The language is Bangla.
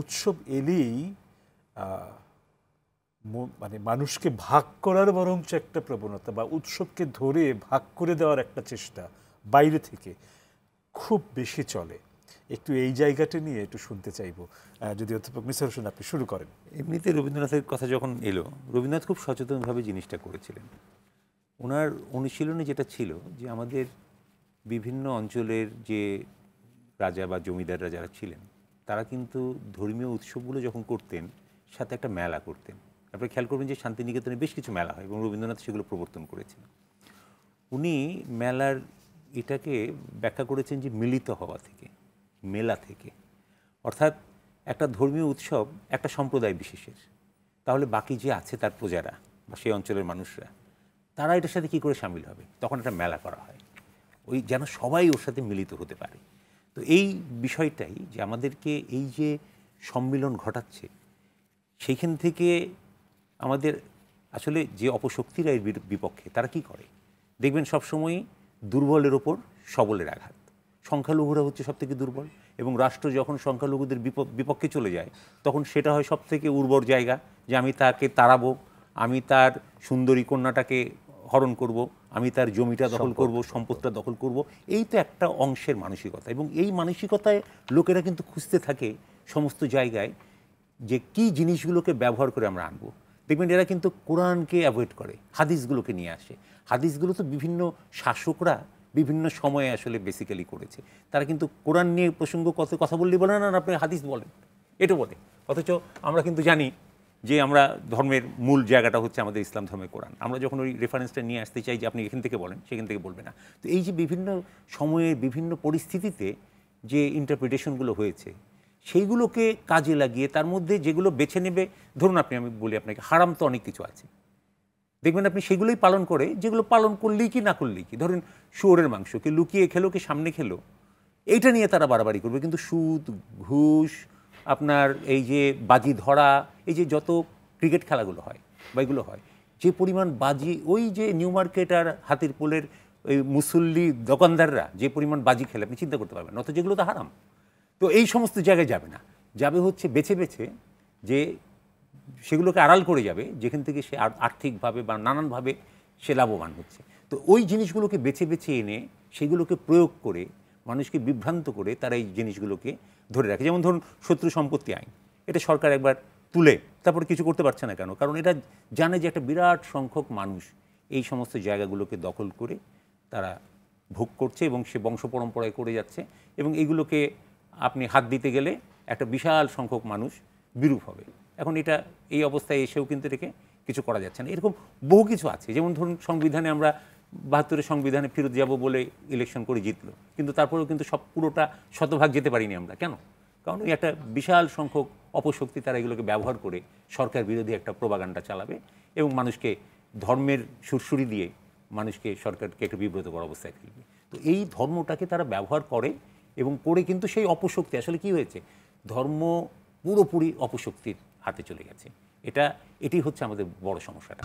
উৎসব এলেই মানে মানুষকে ভাগ করার বরঞ্চ একটা প্রবণতা বা উৎসবকে ধরে ভাগ করে দেওয়ার একটা চেষ্টা বাইরে থেকে খুব বেশি চলে একটু এই জায়গাটা নিয়ে একটু শুনতে চাইব যদি অধ্যাপক মিসর হোসেন আপনি শুরু করেন এমনিতে রবীন্দ্রনাথের কথা যখন এলো রবীন্দ্রনাথ খুব সচেতনভাবে জিনিসটা করেছিলেন ওনার অনুশীলনে যেটা ছিল যে আমাদের বিভিন্ন অঞ্চলের যে রাজা বা জমিদাররা যারা ছিলেন তারা কিন্তু ধর্মীয় উৎসবগুলো যখন করতেন সাথে একটা মেলা করতেন আপনারা খেয়াল করবেন যে শান্তিনিকেতনে বেশ কিছু মেলা হয় এবং রবীন্দ্রনাথ সেগুলো প্রবর্তন করেছেন উনি মেলার এটাকে ব্যাখ্যা করেছেন যে মিলিত হওয়া থেকে মেলা থেকে অর্থাৎ একটা ধর্মীয় উৎসব একটা সম্প্রদায় বিশেষের তাহলে বাকি যে আছে তার প্রজারা বা সেই অঞ্চলের মানুষরা তারা এটার সাথে কী করে সামিল হবে তখন একটা মেলা করা হয় ওই যেন সবাই ওর সাথে মিলিত হতে পারে তো এই বিষয়টাই যে আমাদেরকে এই যে সম্মিলন ঘটাচ্ছে সেইখান থেকে আমাদের আসলে যে অপশক্তিরা এর বিপক্ষে তারা কি করে দেখবেন সবসময় দুর্বলের ওপর সবলের আঘাত সংখ্যালঘুরা হচ্ছে সবথেকে দুর্বল এবং রাষ্ট্র যখন সংখ্যালঘুদের বিপক্ষে চলে যায় তখন সেটা হয় সবথেকে উর্বর জায়গা যে আমি তাকে তাড়াবো আমি তার সুন্দরী কন্যাটাকে হরণ করব আমি তার জমিটা দখল করব সম্পদটা দখল করব এই তো একটা অংশের মানসিকতা এবং এই মানসিকতায় লোকেরা কিন্তু খুঁজতে থাকে সমস্ত জায়গায় যে কি জিনিসগুলোকে ব্যবহার করে আমরা আনবো দেখবেন এরা কিন্তু কোরআনকে অ্যাভয়েড করে হাদিসগুলোকে নিয়ে আসে হাদিসগুলো তো বিভিন্ন শাসকরা বিভিন্ন সময়ে আসলে বেসিক্যালি করেছে তারা কিন্তু কোরআন নিয়ে প্রসঙ্গ কত কথা বললে বলে না আপনি হাদিস বলেন এটা বলে অথচ আমরা কিন্তু জানি যে আমরা ধর্মের মূল জায়গাটা হচ্ছে আমাদের ইসলাম ধর্মের কোরআন আমরা যখন ওই রেফারেন্সটা নিয়ে আসতে চাই যে আপনি এখান থেকে বলেন সেখান থেকে বলবে না তো এই যে বিভিন্ন সময়ে বিভিন্ন পরিস্থিতিতে যে ইন্টারপ্রিটেশনগুলো হয়েছে সেইগুলোকে কাজে লাগিয়ে তার মধ্যে যেগুলো বেছে নেবে ধরুন আপনি আমি বলি আপনাকে হারাম তো অনেক কিছু আছে দেখবেন আপনি সেগুলোই পালন করে যেগুলো পালন করলেই কি না করলেই কি ধরুন শুয়োরের মাংসকে লুকিয়ে খেলো কি সামনে খেলো এইটা নিয়ে তারা বাড়াবাড়ি করবে কিন্তু সুদ ঘুষ আপনার এই যে বাজি ধরা এই যে যত ক্রিকেট খেলাগুলো হয় বা এগুলো হয় যে পরিমাণ বাজি ওই যে নিউ মার্কেট আর হাতির পোলের ওই মুসল্লি দোকানদাররা যে পরিমাণ বাজি খেলে আপনি চিন্তা করতে পারবেন অত যেগুলো তো হারাম তো এই সমস্ত জায়গায় যাবে না যাবে হচ্ছে বেছে বেছে যে সেগুলোকে আড়াল করে যাবে যেখান থেকে সে আর্থিকভাবে বা নানানভাবে সে লাভবান হচ্ছে তো ওই জিনিসগুলোকে বেছে বেছে এনে সেগুলোকে প্রয়োগ করে মানুষকে বিভ্রান্ত করে তারা এই জিনিসগুলোকে ধরে রাখে যেমন ধরুন শত্রু সম্পত্তি আইন এটা সরকার একবার তুলে তারপর কিছু করতে পারছে না কেন কারণ এটা জানে যে একটা বিরাট সংখ্যক মানুষ এই সমস্ত জায়গাগুলোকে দখল করে তারা ভোগ করছে এবং সে বংশ পরম্পরায় করে যাচ্ছে এবং এগুলোকে আপনি হাত দিতে গেলে একটা বিশাল সংখ্যক মানুষ বিরূপ হবে এখন এটা এই অবস্থায় এসেও কিন্তু রেখে কিছু করা যাচ্ছে না এরকম বহু কিছু আছে যেমন ধরুন সংবিধানে আমরা বাহাত্তরের সংবিধানে ফেরত যাব বলে ইলেকশন করে জিতলো কিন্তু তারপরেও কিন্তু সব পুরোটা শতভাগ যেতে পারিনি আমরা কেন কারণ ওই একটা বিশাল সংখ্যক অপশক্তি তারা এগুলোকে ব্যবহার করে সরকার বিরোধী একটা প্রবাগানটা চালাবে এবং মানুষকে ধর্মের সুরসুরি দিয়ে মানুষকে সরকারকে একটা করার অবস্থায় ফেলবে তো এই ধর্মটাকে তারা ব্যবহার করে এবং করে কিন্তু সেই অপশক্তি আসলে কি হয়েছে ধর্ম পুরোপুরি অপশক্তির হাতে চলে গেছে এটা এটি হচ্ছে আমাদের বড় সমস্যাটা